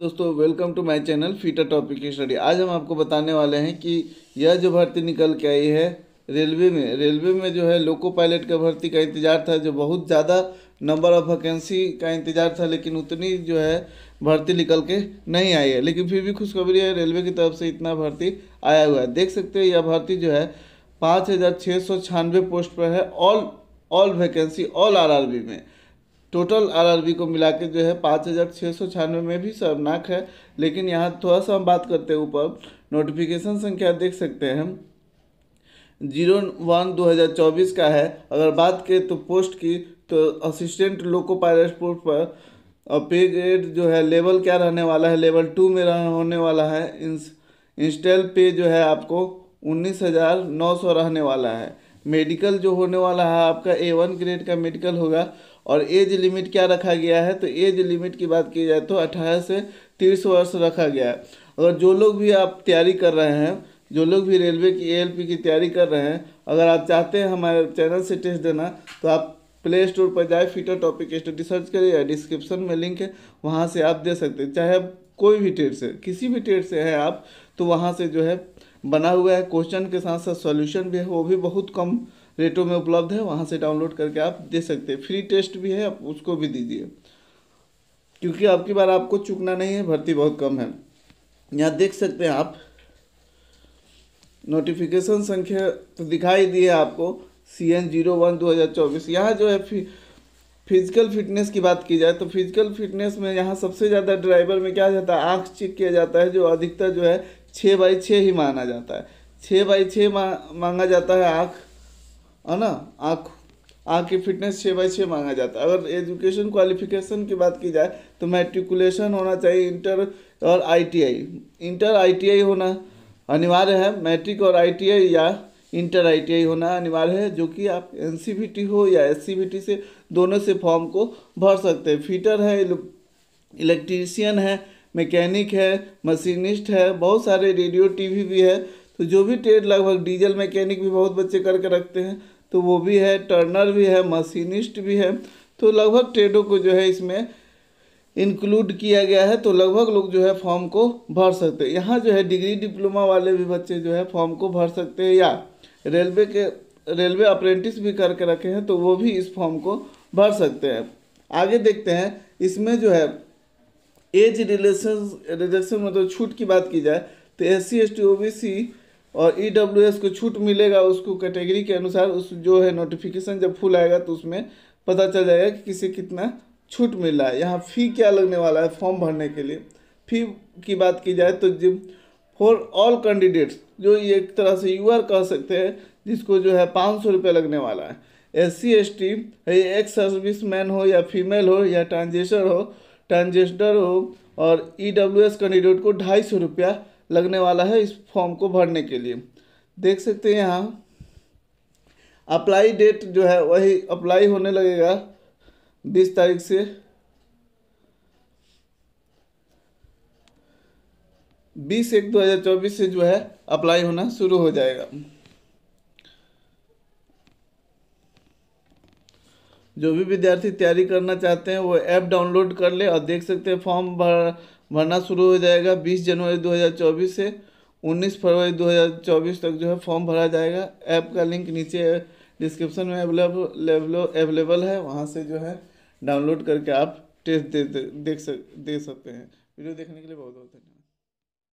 तो दोस्तों welcome to my channel फीटर टॉपिक की स्टडी आज हम आपको बताने वाले हैं कि यह जो भर्ती निकल के आई है रेलवे में रेलवे में जो है लोको पायलट का भर्ती का इंतज़ार था जो बहुत ज़्यादा नंबर ऑफ वैकेंसी का इंतज़ार था लेकिन उतनी जो है भर्ती निकल के नहीं आई है लेकिन फिर भी खुशखबरी है रेलवे की तरफ से इतना भर्ती आया हुआ है देख सकते हैं यह भर्ती जो है पाँच हज़ार छः सौ छियानवे पोस्ट पर है all all vacancy all R में टोटल आरआरबी को मिला के जो है पाँच हज़ार छः सौ छियानवे में भी शर्मनाक है लेकिन यहाँ थोड़ा सा हम बात करते हैं ऊपर नोटिफिकेशन संख्या देख सकते हैं जीरो वन दो हज़ार चौबीस का है अगर बात करें तो पोस्ट की तो असिस्टेंट लोको पायलट पोस्ट पर और पे ग्रेड जो है लेवल क्या रहने वाला है लेवल टू में रह होने वाला है इंस इंस्टेल पे जो है आपको उन्नीस हज़ार नौ सौ रहने वाला है मेडिकल जो होने वाला है आपका ए वन ग्रेड का मेडिकल होगा और एज लिमिट क्या रखा गया है तो एज लिमिट की बात की जाए तो अठारह से तीस वर्ष रखा गया है अगर जो लोग भी आप तैयारी कर रहे हैं जो लोग भी रेलवे की ए की तैयारी कर रहे हैं अगर आप चाहते हैं हमारे चैनल से टेस्ट देना तो आप प्ले स्टोर पर जाए फीटर टॉपिक स्टडी सर्च करिए या डिस्क्रिप्शन में लिंक है वहाँ से आप दे सकते हैं चाहे कोई भी ट्रेड से किसी भी ट्रेड से हैं आप तो वहाँ से जो है बना हुआ है क्वेश्चन के साथ साथ सॉल्यूशन भी है वो भी बहुत कम रेटों में उपलब्ध है वहाँ से डाउनलोड करके आप दे सकते हैं फ्री टेस्ट भी है आप उसको भी दीजिए क्योंकि आपकी बार आपको चुकना नहीं है भर्ती बहुत कम है यहाँ देख सकते हैं आप नोटिफिकेशन संख्या तो दिखाई दी है आपको सी एन जीरो वन दो हज़ार चौबीस यहाँ जो है फि, फिजिकल फिटनेस की बात की जाए तो फिजिकल फिटनेस में यहाँ सबसे ज़्यादा ड्राइवर में क्या जाता है आँख चेक किया जाता है जो अधिकतर जो है छः बाई छः ही माना जाता है छः बाई छः मांगा जाता है आँख है ना आँख आँख की फिटनेस छः बाई छः मांगा जाता है अगर एजुकेशन क्वालिफिकेशन की बात की जाए तो मैट्रिकुलेशन होना चाहिए इंटर और आईटीआई इंटर आईटीआई होना अनिवार्य है मैट्रिक और आईटीआई या इंटर आईटीआई होना अनिवार्य है जो कि आप एन हो या एस से दोनों से फॉर्म को भर सकते हैं फिटर है इलेक्ट्रीशियन है मैकेनिक है मशीनिस्ट है बहुत सारे रेडियो टीवी भी है तो जो भी ट्रेड लगभग डीजल मैकेनिक भी बहुत बच्चे करके रखते हैं तो वो भी है टर्नर भी है मशीनिस्ट भी है तो लगभग ट्रेडों को जो है इसमें इंक्लूड किया गया है तो लगभग लोग जो है फॉर्म को भर सकते हैं यहाँ जो है डिग्री डिप्लोमा वाले भी बच्चे जो है फॉर्म को भर सकते हैं या रेलवे के रेलवे अप्रेंटिस भी करके रखे हैं तो वो भी इस फॉर्म को भर सकते हैं आगे देखते हैं इसमें जो है एज रिलेशन रिलेशन में तो छूट की बात की जाए तो S C S T O B C और ई डब्ल्यू एस को छूट मिलेगा उसको कैटेगरी के अनुसार उस जो है नोटिफिकेशन जब फुल आएगा तो उसमें पता चल जाएगा कि किसे कितना छूट मिल रहा है यहाँ फ़ी क्या लगने वाला है फॉर्म भरने के लिए फी की बात की जाए तो जिम फॉर ऑल कैंडिडेट्स जो एक तरह से यूआर कह सकते हैं जिसको जो है पाँच सौ रुपये लगने वाला है S C S T ex serviceman हो या फीमेल हो या ट्रांजेसर हो हो और ई डब्ल्यू एस कैंडिडेट को ढाई सौ रुपया लगने वाला है इस फॉर्म को भरने के लिए देख सकते हैं यहाँ अप्लाई डेट जो है वही अप्लाई होने लगेगा बीस तारीख से बीस एक दो हज़ार चौबीस से जो है अप्लाई होना शुरू हो जाएगा जो भी विद्यार्थी तैयारी करना चाहते हैं वो ऐप डाउनलोड कर ले और देख सकते हैं फॉर्म भर भरना शुरू हो जाएगा 20 जनवरी 2024 से 19 फरवरी 2024 तक जो है फॉर्म भरा जाएगा ऐप का लिंक नीचे डिस्क्रिप्शन में अवेलेबल अवेलेबल है वहाँ से जो है डाउनलोड करके आप टेस्ट दे, दे, देख सक दे सकते हैं वीडियो देखने के लिए बहुत बहुत धन्यवाद